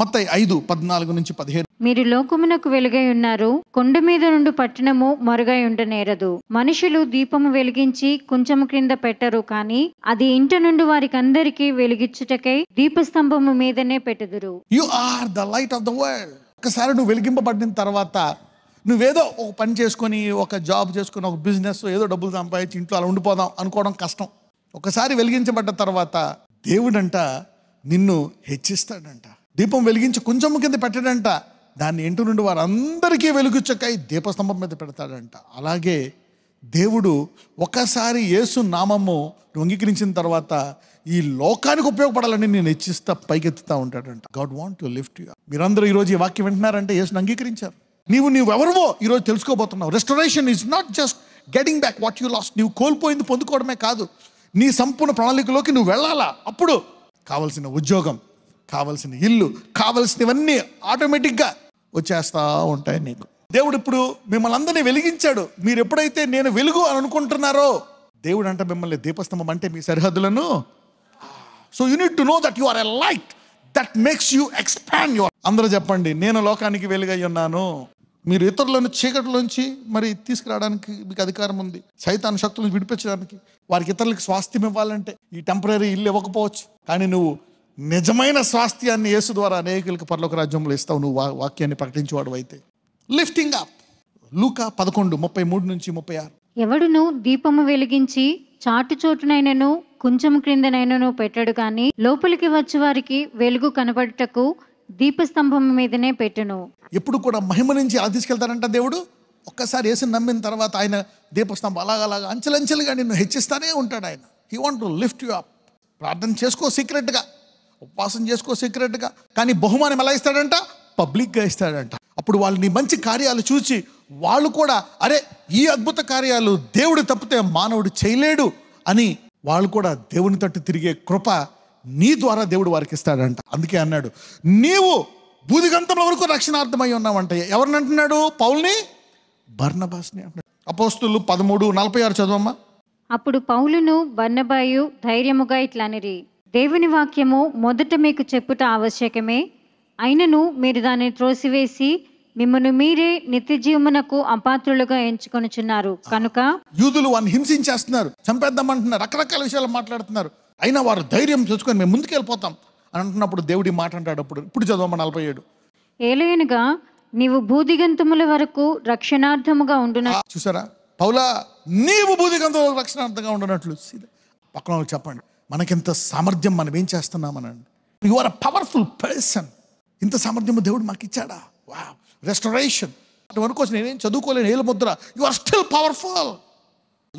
మొత్తం ఐదు పద్నాలుగు నుంచి పదిహేను మీరు లోకమునకు వెలుగై ఉన్నారు కొండ మీద నుండి పట్టణము మరుగై ఉండనేరదు మనుషులు దీపము వెలిగించి కొంచెము క్రింద పెట్టరు కానీ అది ఇంటి నుండి వారికి అందరికి వెలిగించుటకై దీపస్తంభము మీదనే పెట్టుదురు you are the light of the world ఒకసారి నువ్వు వెలిగింపబడిన తర్వాత నువ్వేదో ఒక పని చేసుకొని ఒక జాబ్ చేసుకొని ఒక బిజినెస్ ఏదో డబ్బులు సంపాదించి ఇంట్లో అలా ఉండిపోదాం అనుకోవడం కష్టం ఒకసారి వెలిగించబడ్డ తర్వాత దేవుడంట నిన్ను హెచ్చిస్తాడంట దీపం వెలిగించి కొంచెం కింద పెట్టడంట దాన్ని ఇంటి నుండి వారందరికీ వెలుగుచ్చకాయి దీపస్తంభం మీద పెడతాడంట అలాగే దేవుడు ఒకసారి యేసు నామము అంగీకరించిన తర్వాత ఈ లోకానికి ఉపయోగపడాలని నేను హెచ్చిస్తా పైకెత్తుతా ఉంటాడంట God want to lift you మీరందరూ ఈరోజు ఈ వాక్యం వింటున్నారంటే యేసును అంగీకరించారు నీవు నీవెవరవో ఈరోజు తెలుసుకోబోతున్నావు restoration is not just getting back what you lost నీవు కోల్పోయింది పొందుకోవడమే కాదు నీ సంపూర్ణ ప్రణాళికలోకి నువ్వు వెళ్ళాలా అప్పుడు కావలసిన ఉద్యోగం కావలసిన ఇల్లు కావలసినవన్నీ ఆటోమేటిక్గా వచ్చేస్తూ ఉంటాయి నీకు దేవుడు ఇప్పుడు మిమ్మల్ని అందరినీ వెలిగించాడు మీరు ఎప్పుడైతే నేను వెలుగు అని అనుకుంటున్నారో దేవుడు అంట మిమ్మల్ని దీపస్తంభం అంటే మీ సరిహద్దులను so you to know that you are a light that makes you expand your అందరూ చెప్పండి నేను లోకానికి వెలుగై ఉన్నాను మీరు ఇతరులను చీకటిలోంచి మరి తీసుకురావడానికి మీకు అధికారం ఉంది సైతాన్ శక్తులను విడిపించడానికి వారికి ఇతరులకు స్వాస్థ్యం ఇవ్వాలంటే ఈ టెంపరీ ఇల్లు ఇవ్వకపోవచ్చు కానీ నువ్వు నిజమైన స్వాస్థ్యాన్ని యేసు ద్వారా అనేకులకు పర్లోక రాజ్యంలో ఇస్తావు నువ్వు వాక్యాన్ని ప్రకటించేవాడు అయితే లిఫ్టింగ్ అప్ లూకా పదకొండు ముప్పై మూడు నుంచి ముప్పై ఆరు ఎవడును దీపము వెలిగించి చాటు చోటునైనను కొంచెం క్రిందనైనను పెట్టడు కానీ లోపలికి వచ్చి వారికి వెలుగు కనబడటకు దీపస్తంభం మీదనే పెట్టను ఎప్పుడు కూడా మహిమ నుంచి ఎలా తీసుకెళ్తారంట దేవుడు ఒక్కసారి వేసి నమ్మిన తర్వాత ఆయన దీపస్తంభం అలాగలాగా అంచెలంచెలుగా నిన్ను హెచ్చిస్తానే ఉంటాడు ఆయన he want to lift you up ప్రార్థన చేసుకో సీక్రెట్గా ఉపవాసం చేసుకో సీక్రెట్గా కానీ బహుమానం ఎలా ఇస్తాడంట పబ్లిక్గా ఇస్తాడంట అప్పుడు వాళ్ళని మంచి కార్యాలు చూసి వాళ్ళు కూడా అరే ఈ అద్భుత కార్యాలు దేవుడు తప్పితే మానవుడు చేయలేడు అని వాళ్ళు కూడా దేవుని తట్టు తిరిగే కృప నీ ద్వారా దేవుడు వారికి ఇస్తాడంట అందుకే అన్నాడు నీవు బూదిగంతంలో వరకు రక్షణార్థమై ఉన్నావంట ఎవరిని అంటున్నాడు పౌల్ని బర్ణబాస్ని అంటున్నాడు అపోస్తులు పదమూడు నలభై ఆరు చదవమ్మా అప్పుడు పౌలును బర్ణబాయు ధైర్యముగా ఇట్లనిరి దేవుని వాక్యము మొదట మీకు చెప్పుట ఆవశ్యకమే అయినను మీరు దాన్ని త్రోసివేసి మిమ్మల్ని మీరే నిత్య జీవనకు అపాత్రులుగా చిన్నారు కనుక యూదులు వారిని హింసించేస్తున్నారు చంపేద్దామంటున్నారు రకరకాల విషయాలు మాట్లాడుతున్నారు అయినా వారు ధైర్యం తెచ్చుకొని మేము ముందుకెళ్ళిపోతాం అని అంటున్నప్పుడు దేవుడి మాట అంటాడు అప్పుడు ఇప్పుడు చదవమ్మ నలభై ఏడు ఏలైనగా నీవు భూదిగంతముల వరకు రక్షణార్థముగా ఉండు చూసారా పౌలా నీవు భూదిగంతముల రక్షణార్థంగా ఉండనట్లు పక్కన చెప్పండి మనకింత సామర్థ్యం మనం ఏం చేస్తున్నామనండి you are a powerful person ఇంత సామర్థ్యం దేవుడు మాకు ఇచ్చాడా వా రెస్టరేషన్ అటు వరకు వచ్చి నేనేం చదువుకోలేను ఏలు ముద్ర యు ఆర్ స్టిల్ పవర్ఫుల్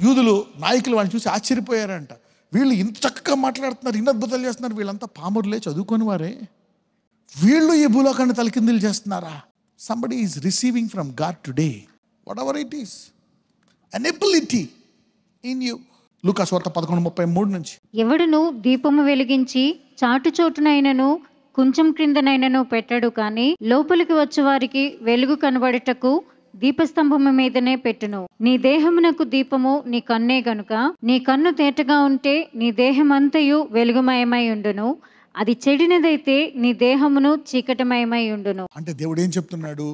యూదులు నాయకులు వాళ్ళని చూసి ఆశ్చర్యపోయారంట వీళ్ళు ఇంత చక్కగా మాట్లాడుతున్నారు ఇన్ని అద్భుతాలు చేస్తున్నారు వీళ్ళంతా పామురులే చదువుకొని వారే వీళ్ళు ఈ భూలోకాన్ని తలకిందులు చేస్తున్నారా somebody is receiving from God today whatever it is an ability in you Lucas వార్త పదకొండు ముప్పై మూడు నుంచి ఎవడును దీపము వెలిగించి చాటు చోటునైనను కొంచెం క్రిందనైనను పెట్టడు కానీ లోపలికి వచ్చేవారికి వెలుగు కనబడటకు దీపస్తంభము మీదనే పెట్టును నీ దేహమునకు దీపము నీ కన్నే గనుక నీ కన్ను తేటగా ఉంటే నీ దేహమంతయు వెలుగుమయమై ఉండును అది చెడినదైతే నీ దేహమును చీకటమయమై ఉండును అంటే దేవుడు ఏం చెప్తున్నాడు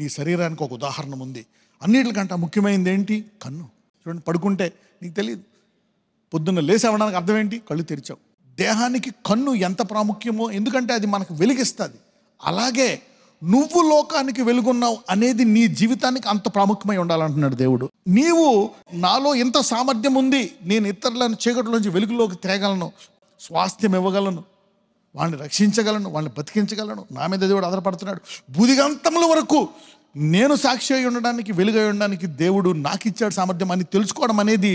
నీ శరీరానికి ఒక ఉదాహరణ ఉంది అన్నిటికంటే ముఖ్యమైనది ఏంటి కన్ను చూడండి పడుకుంటే నీకు తెలియదు పొద్దున్న లేసేవడానికి అర్థం ఏంటి కళ్ళు తెరిచావు దేహానికి కన్ను ఎంత ప్రాముఖ్యమో ఎందుకంటే అది మనకు వెలిగిస్తుంది అలాగే నువ్వు లోకానికి వెలుగున్నావు అనేది నీ జీవితానికి అంత ప్రాముఖ్యమై ఉండాలంటున్నాడు దేవుడు నీవు నాలో ఎంత సామర్థ్యం ఉంది నేను ఇతరులను చీకటిలోంచి వెలుగులోకి తేగలను స్వాస్థ్యం ఇవ్వగలను వాళ్ళని రక్షించగలను వాళ్ళని బతికించగలను నా మీద దేవుడు ఆధారపడుతున్నాడు బుధిగంతముల వరకు నేను సాక్షి అయి ఉండడానికి వెలుగై ఉండడానికి దేవుడు నాకు ఇచ్చాడు సామర్థ్యం అని తెలుసుకోవడం అనేది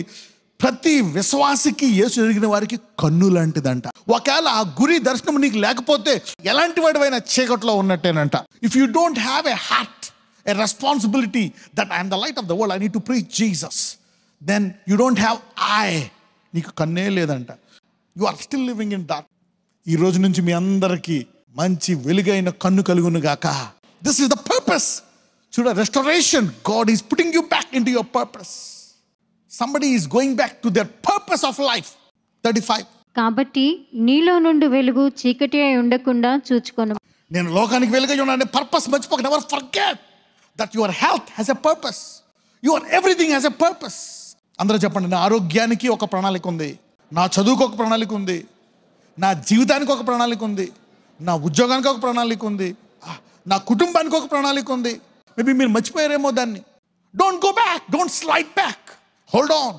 ప్రతి విశ్వాసికి యేసు ఎరిగిన వారికి కన్ను లాంటిదంట ఒకవేళ ఆ గురి దర్శనం నీకు లేకపోతే ఎలాంటి వాడివైన చీకట్లో ఉన్నట్టేనంట if you don't have a heart a responsibility that I'm the light of the world I need to preach Jesus then you don't have eye నీకు కన్నే లేదంట you are still living in dark ఈ రోజు నుంచి మీ అందరికీ మంచి వెలుగైన కన్ను కలుగును గాక దిస్ ఇస్ ద పర్పస్ చూడ restoration God is putting you back into your purpose somebody is going back to their purpose of life thirty five కాబట్టి నీలో నుండి వెలుగు చీకటి అయి ఉండకుండా చూచుకొను నేను లోకానికి వెలుగు ఉన్నాను పర్పస్ మర్చిపోక never forget that your health has a purpose your everything has a purpose అందరూ చెప్పండి నా ఆరోగ్యానికి ఒక ప్రణాళిక ఉంది నా చదువుకు ఒక ప్రణాళిక ఉంది నా జీవితానికి ఒక ప్రణాళిక ఉంది నా ఉద్యోగానికి ఒక ప్రణాళిక ఉంది నా కుటుంబానికి ఒక ప్రణాళిక ఉంది మేబీ మీరు మర్చిపోయారేమో దాన్ని don't go back don't slide back hold on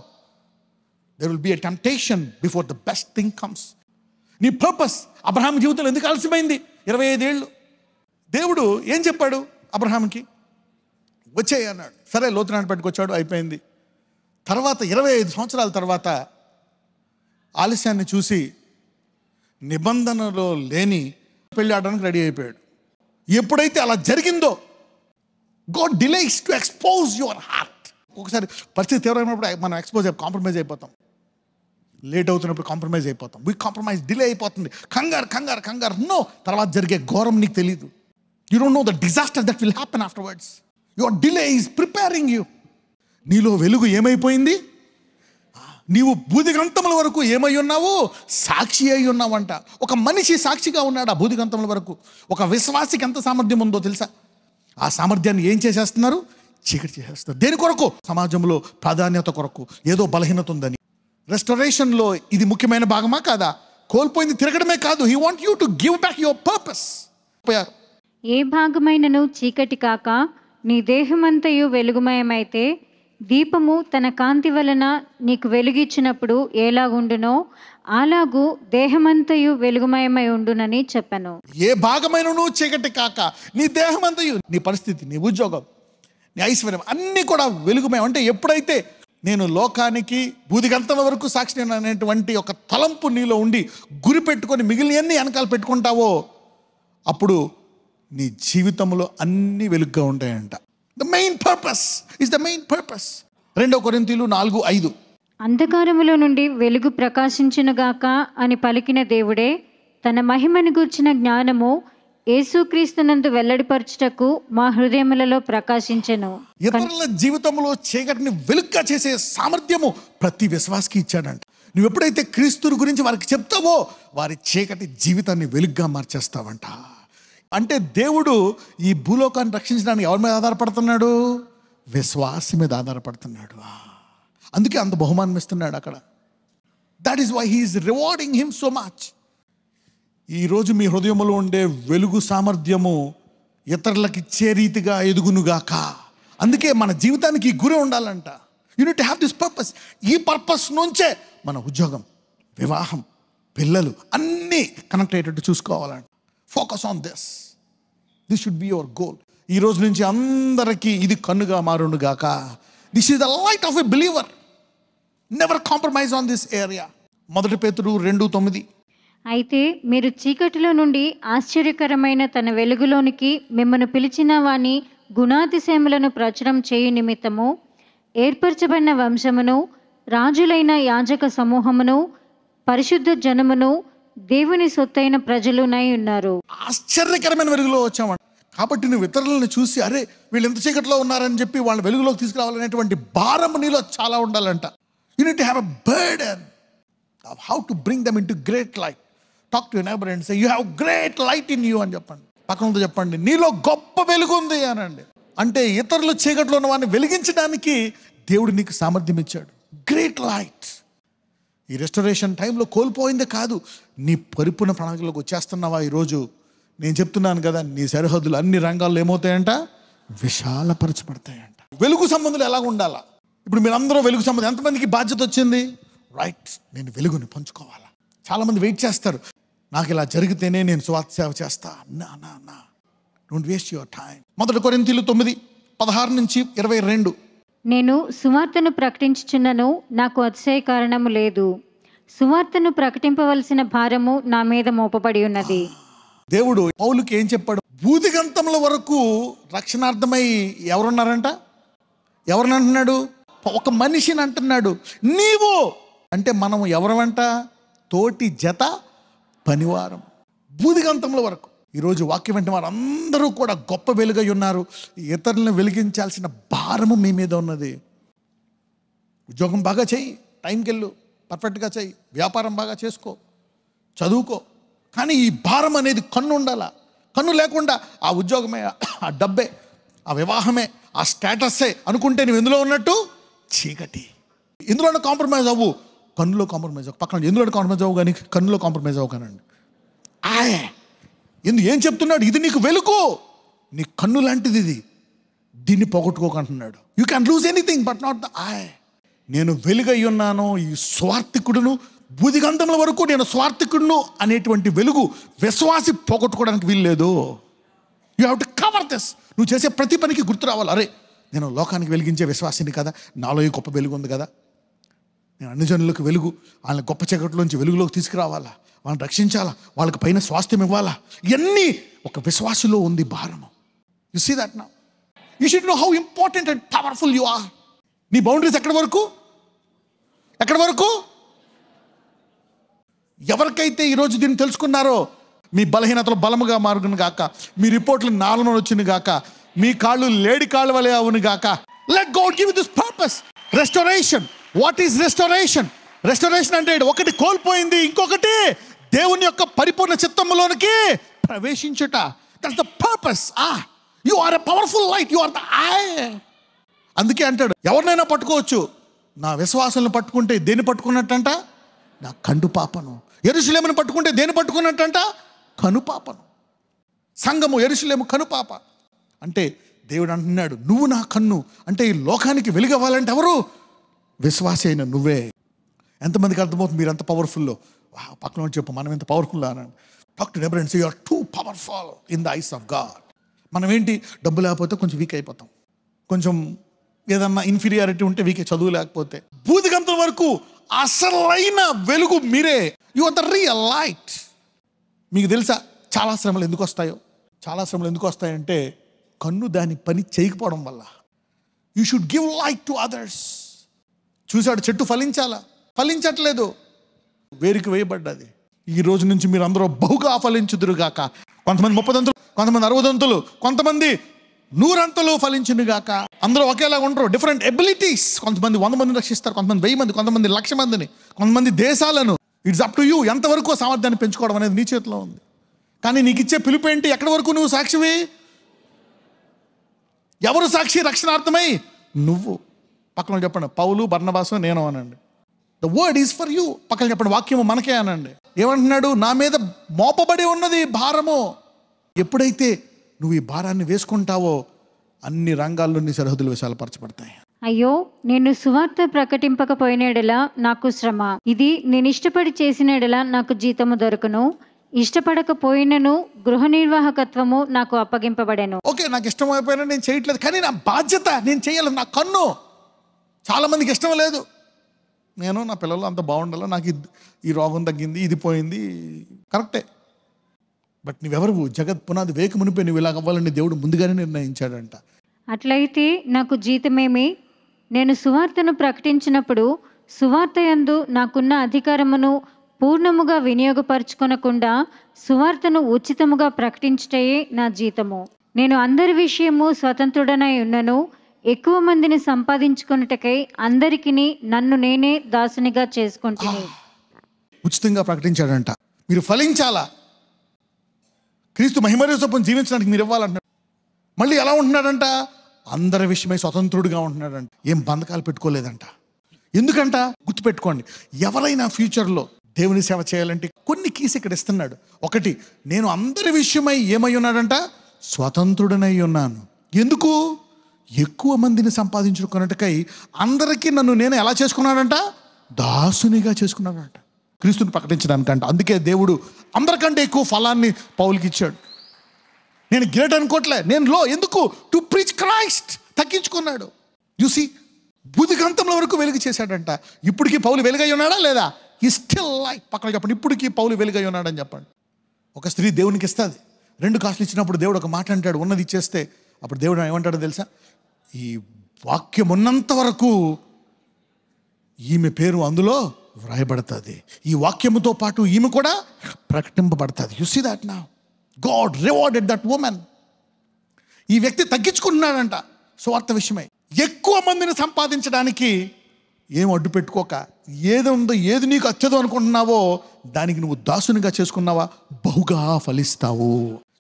there will be a temptation before the best thing comes నీ పర్పస్ అబ్రహాం జీవితంలో ఎందుకు ఆలస్యమైంది ఇరవై ఐదేళ్ళు దేవుడు ఏం చెప్పాడు అబ్రహాంకి వచ్చేయి అన్నాడు సరే లోతునాడు పెట్టుకొచ్చాడు అయిపోయింది తర్వాత ఇరవై ఐదు సంవత్సరాల తర్వాత ఆలస్యాన్ని చూసి నిబంధనలో లేని పెళ్ళి ఆడడానికి రెడీ అయిపోయాడు ఎప్పుడైతే అలా జరిగిందో God delays to expose your heart ఒకసారి పరిస్థితి తీవ్రమైనప్పుడు మనం ఎక్స్పోజ్ అయిపో కాంప్రమైజ్ అయిపోతాం లేట్ అవుతున్నప్పుడు కాంప్రమైజ్ అయిపోతాం వీ కాంప్రమైజ్ డిలే అయిపోతుంది కంగారు కంగారు కంగారు నో తర్వాత జరిగే ఘోరం నీకు తెలియదు you don't know the disaster that will happen afterwards your delay is preparing you నీలో వెలుగు ఏమైపోయింది నీవు గ్రంథముల వరకు ఏమై ఉన్నావు సాక్షి అయి ఉన్నావంట ఒక మనిషి సాక్షిగా ఉన్నాడు ఆ గ్రంథముల వరకు ఒక విశ్వాసికి ఎంత సామర్థ్యం ఉందో తెలుసా ఆ సామర్థ్యాన్ని ఏం చేసేస్తున్నారు చీకటి చేసేస్తారు దేని కొరకు సమాజంలో ప్రాధాన్యత కొరకు ఏదో బలహీనత ఉందని రెస్టరేషన్లో ఇది ముఖ్యమైన భాగమా కాదా కోల్పోయింది తిరగడమే కాదు he want you to give back your purpose ఏ భాగమైనను చీకటి కాక నీ దేహమంతయు వెలుగుమయమైతే దీపము తన కాంతి వలన నీకు వెలుగిచ్చినప్పుడు ఎలాగుండునో అలాగూ దేహమంతయు వెలుగుమయమై ఉండునని చెప్పను ఏ భాగమైన చీకటి కాక నీ దేహమంతయు నీ పరిస్థితి నీ ఉద్యోగం నీ ఐశ్వర్యం అన్నీ కూడా వెలుగుమయం అంటే ఎప్పుడైతే నేను లోకానికి బూదిగంతల వరకు సాక్షి అనేటువంటి ఒక తలంపు నీలో ఉండి గురి పెట్టుకొని మిగిలినవన్నీ వెనకాల పెట్టుకుంటావో అప్పుడు నీ జీవితంలో అన్నీ వెలుగ్గా ఉంటాయంట the main purpose is the main purpose రెండో కొరింతీలు నాలుగు ఐదు అంధకారములో నుండి వెలుగు ప్రకాశించునుగాక అని పలికిన దేవుడే తన మహిమను గూర్చిన జ్ఞానము యేసుక్రీస్తునందు వెల్లడిపరచుటకు మా హృదయములలో ప్రకాశించను ఇతరుల జీవితంలో చీకటిని వెలుక్కా చేసే సామర్థ్యము ప్రతి విశ్వాసకి ఇచ్చాడంట నువ్వు ఎప్పుడైతే క్రీస్తుని గురించి వారికి చెప్తావో వారి చీకటి జీవితాన్ని వెలుగ్గా మార్చేస్తావంట అంటే దేవుడు ఈ భూలోకాన్ని రక్షించడానికి ఎవరి మీద ఆధారపడుతున్నాడు విశ్వాసం మీద ఆధారపడుతున్నాడు అందుకే అంత బహుమానం ఇస్తున్నాడు అక్కడ that is why he is rewarding him so much ఈరోజు మీ హృదయంలో ఉండే వెలుగు సామర్థ్యము ఇతరులకు ఇచ్చే రీతిగా ఎదుగునుగాక అందుకే మన జీవితానికి గురి ఉండాలంట యూనిట్ హ్యావ్ దిస్ పర్పస్ ఈ పర్పస్ నుంచే మన ఉద్యోగం వివాహం పిల్లలు అన్నీ కనెక్ట్ అయ్యేటట్టు చూసుకోవాలంట focus on this this should be your goal ఈ రోజు నుంచి అందరికీ ఇది కన్నుగా మారునుగాక this is the light of a believer never compromise on this area మొదటి పేతుడు రెండు తొమ్మిది అయితే మీరు చీకటిలో నుండి ఆశ్చర్యకరమైన తన వెలుగులోనికి మిమ్మను పిలిచిన వాని గుణాతిశయములను ప్రచురం చేయు నిమిత్తము ఏర్పరచబడిన వంశమును రాజులైన యాజక సమూహమును పరిశుద్ధ జనమును దేవుని సొత్తైన ప్రజలునై ఉన్నారు ఆశ్చర్యకరమైన వెలుగులో వచ్చామండి కాబట్టి నువ్వు ఇతరులను చూసి అరే వీళ్ళు ఎంత చీకట్లో ఉన్నారని చెప్పి వాళ్ళు వెలుగులోకి తీసుకురావాలనేటువంటి భారం నీలో చాలా ఉండాలంట you have a burden how to bring them into great life talk to neighbour and say you have great light in you అని చెప్పండి పక్కనతో చెప్పండి నీలో గొప్ప వెలుగు ఉంది అనండి అంటే ఇతరులు చీకట్లో ఉన్న వాడిని వెలిగించడానికి దేవుడు నీకు సామర్థ్యం ఇచ్చాడు గ్రేట్ లైట్ ఈ రెస్టరేషన్ టైంలో కోల్పోయింది కాదు నీ పరిపూర్ణ ప్రణాళికలోకి వచ్చేస్తున్నావా ఈరోజు నేను చెప్తున్నాను కదా నీ సరిహద్దులు అన్ని రంగాల్లో ఏమవుతాయంట విశాలపరచబడతాయంట వెలుగు సంబంధాలు ఎలా ఉండాలా ఇప్పుడు మీరందరూ వెలుగు సంబంధం ఎంతమందికి బాధ్యత వచ్చింది రైట్ నేను వెలుగుని పంచుకోవాలా చాలామంది వెయిట్ చేస్తారు నాకు ఇలా జరిగితేనే నేను స్వార్థ సేవ చేస్తా నా నా నా డోంట్ వేస్ట్ యువర్ టైం మొదటి కొరింతిలు తొమ్మిది పదహారు నుంచి ఇరవై రెండు నేను సువార్తను ప్రకటించుచున్నను నాకు అతిశయ కారణము లేదు సువార్తను ప్రకటింపవలసిన భారము నా మీద మోపబడి ఉన్నది దేవుడు పౌలుకి ఏం చెప్పాడు భూదిగంతముల వరకు రక్షణార్థమై ఎవరున్నారంట ఎవరిని అంటున్నాడు ఒక మనిషిని అంటున్నాడు నీవు అంటే మనం ఎవరమంట తోటి జత పనివారం బూదిగంతంలో వరకు ఈరోజు వాక్యం వెంట వారందరూ కూడా గొప్ప వెలుగై ఉన్నారు ఇతరులను వెలిగించాల్సిన భారము మీ మీద ఉన్నది ఉద్యోగం బాగా చేయి టైంకి వెళ్ళు పర్ఫెక్ట్గా చేయి వ్యాపారం బాగా చేసుకో చదువుకో కానీ ఈ భారం అనేది కన్ను ఉండాల కన్ను లేకుండా ఆ ఉద్యోగమే ఆ డబ్బే ఆ వివాహమే ఆ స్టేటస్సే అనుకుంటే నువ్వు ఇందులో ఉన్నట్టు చీకటి ఇందులోనే కాంప్రమైజ్ అవ్వు కన్నులో కాంప్రమైజ్ అవ్వ పక్కన ఎందులో కాంప్రమైజ్ అవ్వ కానీ కన్నులో కాంప్రమైజ్ అవ్వకానండి ఆయ ఎందు ఏం చెప్తున్నాడు ఇది నీకు వెలుకు నీ కన్ను లాంటిది ఇది దీన్ని పొగట్టుకోకంటున్నాడు you can lose anything but not the eye నేను వెలుగై ఉన్నాను ఈ స్వార్థికుడును బుధిగంధముల వరకు నేను స్వార్థికుడును అనేటువంటి వెలుగు విశ్వాసి పోగొట్టుకోవడానికి వీల్లేదు you have to cover this నువ్వు చేసే ప్రతి పనికి గుర్తు రావాలి అరే నేను లోకానికి వెలిగించే విశ్వాసిని కదా నాలో ఈ గొప్ప వెలుగు ఉంది కదా నేను అన్ని జనులకు వెలుగు వాళ్ళని గొప్ప చీకటిలోంచి వెలుగులోకి తీసుకురావాలా వాళ్ళని రక్షించాలా వాళ్ళకి పైన స్వాస్థ్యం ఇవ్వాలా ఇవన్నీ ఒక విశ్వాసలో ఉంది భారము యు సీ దట్ నా you should know how important and powerful you are నీ బౌండరీస్ ఎక్కడి వరకు ఎక్కడి వరకు ఎవరికైతే ఈరోజు దీన్ని తెలుసుకున్నారో మీ బలహీనతలు బలముగా మారుగును గాక మీ రిపోర్ట్లు నాలుగు వచ్చిన గాక మీ కాళ్ళు లేడి కాళ్ళు వలె అవును గాక let God give this purpose restoration what is restoration restoration అంటే ఒకటి కోల్పోయింది ఇంకొకటి దేవుని యొక్క పరిపూర్ణ చిత్తంలోనికి ప్రవేశించుట that's the purpose ah you are a powerful light you are the eye అందుకే అంటాడు ఎవరినైనా పట్టుకోవచ్చు నా విశ్వాసాలను పట్టుకుంటే దేన్ని పట్టుకున్నట్టంట నా కండు పాపను ఎరుసలేమని పట్టుకుంటే దేన్ని పట్టుకున్నట్టంట కనుపాపను సంగము ఎరుసలేము కనుపాప అంటే దేవుడు అంటున్నాడు నువ్వు నా కన్ను అంటే ఈ లోకానికి వెలుగవ్వాలంటే ఎవరు విశ్వాస అయిన నువ్వే ఎంతమందికి అర్థమవుతుంది మీరు ఎంత పవర్ఫుల్లో పక్కన చెప్పు మనం ఎంత పవర్ఫుల్ అని doctor reverence you too powerful in the eyes of God మనం ఏంటి డబ్బు లేకపోతే కొంచెం వీక్ అయిపోతాం కొంచెం ఏదన్నా ఇన్ఫీరియారిటీ ఉంటే వీకే చదువు లేకపోతే బూదిగంత వరకు అసలైన వెలుగు మీరే you are the real light మీకు తెలుసా చాలా శ్రమలు ఎందుకు వస్తాయో చాలా శ్రమలు ఎందుకు వస్తాయంటే కన్ను దాని పని చేయకపోవడం వల్ల you should give light to others చూశాడు చెట్టు ఫలించాలా ఫలించట్లేదు వేరికి వేయబడ్డది ఈ రోజు నుంచి మీరు అందరూ బహుగా ఫలించుదురుగాక కొంతమంది ముప్పదంతులు కొంతమంది అరవదంతులు కొంతమంది నూరంతలు కాక అందరూ ఒకేలాగా ఉండరు డిఫరెంట్ ఎబిలిటీస్ కొంతమంది వంద మందిని రక్షిస్తారు కొంతమంది వెయ్యి మంది కొంతమంది లక్ష మందిని కొంతమంది దేశాలను ఇట్స్ అప్ టు యూ ఎంతవరకు సామర్థ్యాన్ని పెంచుకోవడం అనేది నీ చేతిలో ఉంది కానీ నీకు ఇచ్చే పిలుపు ఏంటి ఎక్కడి వరకు నువ్వు సాక్షివి ఎవరు సాక్షి రక్షణార్థమై నువ్వు పక్కన చెప్పండి పౌలు బర్ణబాసు నేను అనండి the word is for you పక్కన చెప్పండి వాక్యము మనకే అనండి ఏమంటున్నాడు నా మీద మోపబడి ఉన్నది భారము ఎప్పుడైతే నువ్వు ఈ భారాన్ని వేసుకుంటావో అన్ని రంగాల్లో నీ సరిహద్దులు విశాలపరచబడతాయి అయ్యో నేను సువార్త ప్రకటింపకపోయినడలా నాకు శ్రమ ఇది నేను ఇష్టపడి చేసినడలా నాకు జీతము దొరకను ఇష్టపడకపోయినను గృహ నిర్వాహకత్వము నాకు అప్పగింపబడను ఓకే నాకు ఇష్టమైపోయినా నేను చేయట్లేదు కానీ నా బాధ్యత నేను చేయాలి నా కన్ను చాలామందికి ఇష్టం లేదు నేను నా పిల్లలు అంత బాగుండాలి నాకు ఈ రోగం తగ్గింది ఇది పోయింది కరెక్టే బట్ నువ్వెవరు జగత్ పునాది వేక మునిపోయి నువ్వు ఇలా అవ్వాలని దేవుడు ముందుగానే నిర్ణయించాడంట అట్లయితే నాకు జీతమేమి నేను సువార్తను ప్రకటించినప్పుడు సువార్త యందు నాకున్న అధికారమును పూర్ణముగా వినియోగపరచుకునకుండా సువార్తను ఉచితముగా ప్రకటించటయే నా జీతము నేను అందరి విషయము స్వతంత్రుడనై ఉన్నను ఎక్కువ మందిని సంపాదించుకున్నటకై అందరికిని నన్ను నేనే దాసునిగా చేసుకుంటుని ఉచితంగా ప్రకటించాడంట మీరు ఫలించాలా క్రీస్తు మహిమరే సొప్పును జీవించడానికి మీరు ఇవ్వాలంటున్నాడు మళ్ళీ ఎలా ఉంటున్నాడంట అందరి విషయమై స్వతంత్రుడిగా ఉంటున్నాడంట ఏం బంధకాలు పెట్టుకోలేదంట ఎందుకంట గుర్తుపెట్టుకోండి ఎవరైనా ఫ్యూచర్లో దేవుని సేవ చేయాలంటే కొన్ని కీస్ ఇక్కడ ఇస్తున్నాడు ఒకటి నేను అందరి విషయమై ఏమై ఉన్నాడంట స్వతంత్రుడనై ఉన్నాను ఎందుకు ఎక్కువ మందిని సంపాదించుకున్నట్టుకై అందరికీ నన్ను నేను ఎలా చేసుకున్నానంట దాసునిగా చేసుకున్నానంట క్రీస్తుని ప్రకటించడానికంట అందుకే దేవుడు అందరికంటే ఎక్కువ ఫలాన్ని పౌలకి ఇచ్చాడు నేను గ్రేట్ అనుకోవట్లే నేను లో ఎందుకు టు ప్రీచ్ క్రైస్ట్ తగ్గించుకున్నాడు బుద్ధి గ్రంథంలో వరకు వెలుగు చేశాడంట ఇప్పటికీ పౌలు వెలుగై ఉన్నాడా లేదా ఈ స్టిల్ లైక్ పక్కన చెప్పండి ఇప్పటికీ పౌలు వెలుగై ఉన్నాడని చెప్పండి ఒక స్త్రీ దేవునికి ఇస్తుంది రెండు కాసులు ఇచ్చినప్పుడు దేవుడు ఒక మాట అంటాడు ఉన్నది ఇచ్చేస్తే అప్పుడు దేవుడు ఏమంటాడో తెలుసా ఈ వాక్యం ఉన్నంత వరకు ఈమె పేరు అందులో వ్రాయబడుతుంది ఈ వాక్యముతో పాటు ఈమె కూడా ప్రకటింపబడుతుంది యు సీ దాట్ నా గాడ్ రివార్డెడ్ దట్ ఉమెన్ ఈ వ్యక్తి తగ్గించుకుంటున్నాడంట స్వార్థ విషయమై ఎక్కువ మందిని సంపాదించడానికి ఏం అడ్డు పెట్టుకోక ఏది ఉందో ఏది నీకు అచ్చదు అనుకుంటున్నావో దానికి నువ్వు దాసునిగా చేసుకున్నావా బహుగా ఫలిస్తావు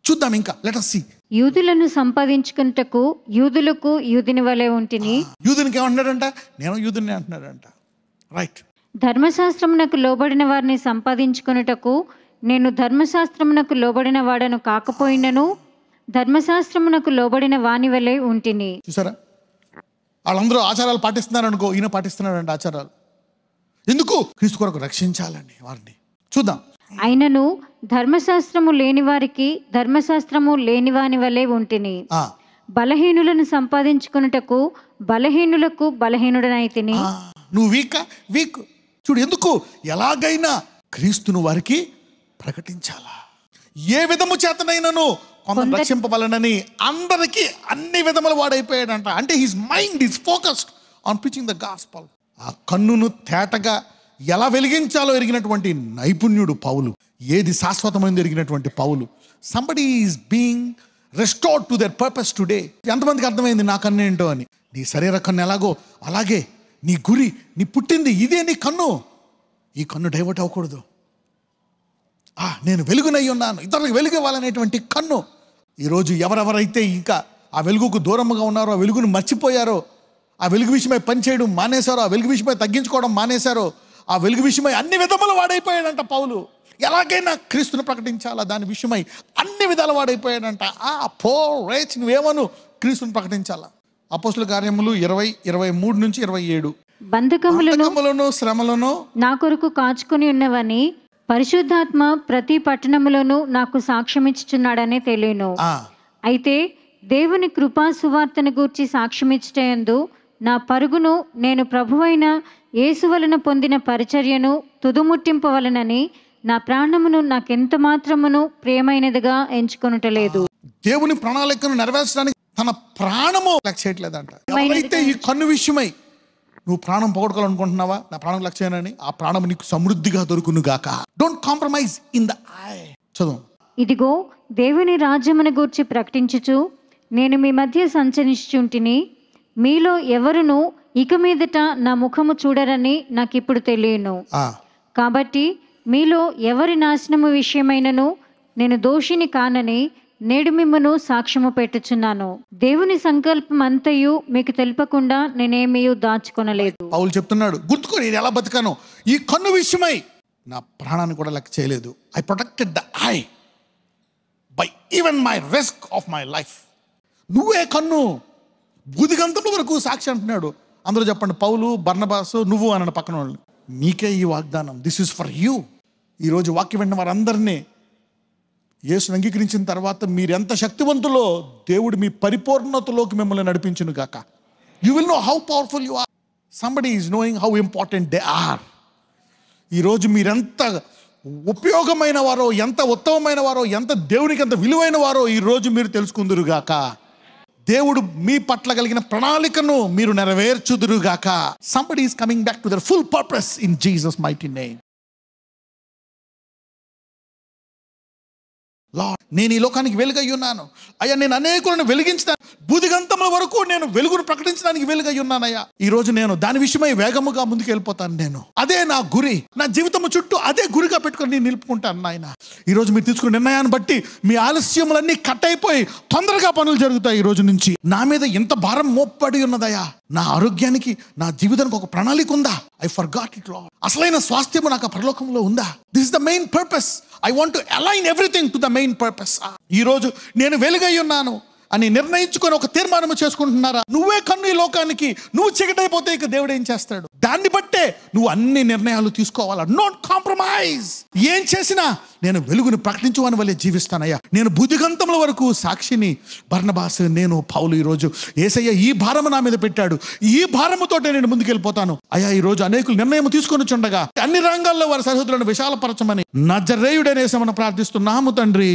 చూద్దాం ఇంకా లెటర్ సి సీ యూదులను సంపాదించుకున్నటకు యూదులకు యూదుని వలె ఉంటిని యూదునికి ఏమంటున్నాడంట నేను యూదుని అంటున్నాడంట రైట్ ధర్మశాస్త్రమునకు లోబడిన వారిని సంపాదించుకున్నటకు నేను ధర్మశాస్త్రమునకు లోబడిన వాడను కాకపోయినను ధర్మశాస్త్రమునకు లోబడిన వాని వలె ఉంటిని చూసారా వాళ్ళందరూ ఆచారాలు పాటిస్తున్నారు అనుకో ఈయన పాటిస్తున్నాడంట ఆచారాలు ఎందుకు క్రీస్తు కొరకు రక్షించాలండి వారిని చూద్దాం అయినను ధర్మశాస్త్రము లేని వారికి ధర్మశాస్త్రము లేని వాని వలె ఉంటిని బలహీనులను సంపాదించుకున్నటకు బలహీనులకు బలహీనుడనైతిని నువ్వు వీక్ వీక్ చూడు ఎందుకు ఎలాగైనా క్రీస్తును వారికి ప్రకటించాలా ఏ విధము చేతనైనను కొంత రక్షింపవలనని అందరికీ అన్ని విధములు వాడైపోయాడంట అంటే his mind is focused on preaching the gospel ఆ కన్నును తేటగా ఎలా వెలిగించాలో ఎరిగినటువంటి నైపుణ్యుడు పౌలు ఏది శాశ్వతమైన జరిగినటువంటి పౌలు somebody is being restored to their purpose today ఎంతమందికి అర్థమైంది నాకన్నా ఏంటో అని నీ శరీర కన్ను ఎలాగో అలాగే నీ గురి నీ పుట్టింది ఇదే నీ కన్ను ఈ కన్ను డైవర్ట్ అవ్వకూడదు నేను వెలుగునై ఉన్నాను ఇతరులకు వెలుగు ఇవ్వాలనేటువంటి కన్ను ఈరోజు ఎవరెవరైతే ఇంకా ఆ వెలుగుకు దూరంగా ఉన్నారో ఆ వెలుగును మర్చిపోయారో ఆ వెలుగు విషయమై పనిచేయడం మానేశారో ఆ వెలుగు విషయమై తగ్గించుకోవడం మానేశారో ఆ వెలుగు విషయమై అన్ని విధములు వాడైపోయాడంట పౌలు ఎలాగైనా క్రీస్తును ప్రకటించాలా దాని విషయమై అన్ని విధాల వాడైపోయాడంట ఆ పో రేచ్ నువ్వేమను క్రీస్తుని ప్రకటించాలా అపోసుల కార్యములు ఇరవై ఇరవై మూడు నుంచి ఇరవై ఏడు బంధకములను శ్రమలను నా కొరకు కాచుకుని ఉన్నవని పరిశుద్ధాత్మ ప్రతి పట్టణములోనూ నాకు సాక్ష్యమిచ్చుచున్నాడనే తెలియను అయితే దేవుని కృపా సువార్తను గూర్చి సాక్ష్యమిచ్చేందు నా పరుగును నేను ప్రభువైన యేసు వలన పొందిన పరిచర్యను తుదుముట్టింపవలనని నా ప్రాణమును నాకెంత మాత్రమును ప్రియమైనదిగా లేదు దేవుని ప్రణాళికను నెరవేర్చడానికి తన ప్రాణము లెక్క చేయట్లేదంట ఎవరైతే ఈ కన్ను విషయమై నువ్వు ప్రాణం పోగొట్టుకోవాలనుకుంటున్నావా నా ప్రాణం లక్ష్యానని ఆ ప్రాణం నీకు సమృద్ధిగా దొరుకును గాక don't compromise in the eye చదువు ఇదిగో దేవుని రాజ్యమును గూర్చి ప్రకటించుచు నేను మీ మధ్య సంచరించుచుంటిని మీలో ఎవరును ఇక మీదట నా ముఖము చూడరని నాకు ఇప్పుడు తెలియను కాబట్టి మీలో ఎవరి నాశనము విషయమైనను నేను దోషిని కానని నేడు మిమ్మను సాక్ష్యము పెట్టుచున్నాను దేవుని సంకల్పం అంతయు మీకు తెలిపకుండా నేనేమీ దాచుకునలేదు పౌలు చెప్తున్నాడు గుర్తుకో నేను ఎలా బతికాను ఈ కన్ను విషయమై నా ప్రాణాన్ని కూడా లెక్క చేయలేదు I protected the eye by even my risk of my life నువ్వే కన్ను బుదిగంతుల వరకు సాక్షి అంటున్నాడు అందరూ చెప్పండి పౌలు బర్ణబాసు నువ్వు అన్న పక్కన వాళ్ళు మీకే ఈ వాగ్దానం దిస్ ఈజ్ ఫర్ యూ ఈరోజు వాక్యం విన్న వారందరినీ యేసును అంగీకరించిన తర్వాత మీరు ఎంత శక్తివంతులో దేవుడు మీ పరిపూర్ణతలోకి మిమ్మల్ని నడిపించును గాక you will know how powerful you are somebody is knowing how important they are ఈరోజు మీరెంత ఉపయోగమైన వారో ఎంత ఉత్తమమైన వారో ఎంత దేవునికి ఎంత విలువైన వారో ఈరోజు మీరు తెలుసుకుందరుగాక దేవుడు మీ పట్ల కలిగిన ప్రణాళికను మీరు నెరవేర్చుదురుగాక somebody is coming back to their full purpose in Jesus mighty name Lord నేను ఈ లోకానికి వెలుగై ఉన్నాను అయ్యా నేను అనేకులను వెలిగించిన బుధిగంతముల వరకు నేను వెలుగును ప్రకటించడానికి వెలుగై ఉన్నానయ్యా రోజు నేను దాని విషయమై వేగముగా ముందుకు వెళ్ళిపోతాను నేను అదే నా గురి నా జీవితము చుట్టూ అదే గురిగా పట్టుకొని నేను నిలుపుకుంటాను నాయన ఈరోజు మీరు తీసుకున్న నిర్ణయాన్ని బట్టి మీ ఆలస్యములన్నీ కట్ అయిపోయి తొందరగా పనులు జరుగుతాయి ఈ రోజు నుంచి నా మీద ఎంత భారం మోపడి ఉన్నదయా నా ఆరోగ్యానికి నా జీవితానికి ఒక ప్రణాళిక ఉందా ఐ ఫర్ ఇట్ లా అసలైన స్వాస్థ్యము నాకు పరలోకంలో ఉందా this the main purpose I want to align everything to the main purpose ఈరోజు నేను వెలుగై ఉన్నాను అని నిర్ణయించుకొని ఒక తీర్మానం చేసుకుంటున్నారా నువ్వే కన్ను ఈ లోకానికి నువ్వు చీకటైపోతే ఇక దేవుడు ఏం చేస్తాడు దాన్ని బట్టే నువ్వు అన్ని నిర్ణయాలు తీసుకోవాలా నోట్ కాంప్రమైజ్ ఏం చేసినా నేను వెలుగును అని వల్లే జీవిస్తానయ్యా నేను బుద్ధిగంతముల వరకు సాక్షిని బర్ణబాస్ నేను పావులు ఈరోజు ఏసయ్య ఈ భారము నా మీద పెట్టాడు ఈ భారముతో నేను ముందుకెళ్ళిపోతాను అయ్యా ఈ రోజు అనేకులు నిర్ణయం తీసుకొని చుండగా అన్ని రంగాల్లో వారి సరిహద్దులను విశాలపరచమని నజరేయుడనేసమని ప్రార్థిస్తున్నాము తండ్రి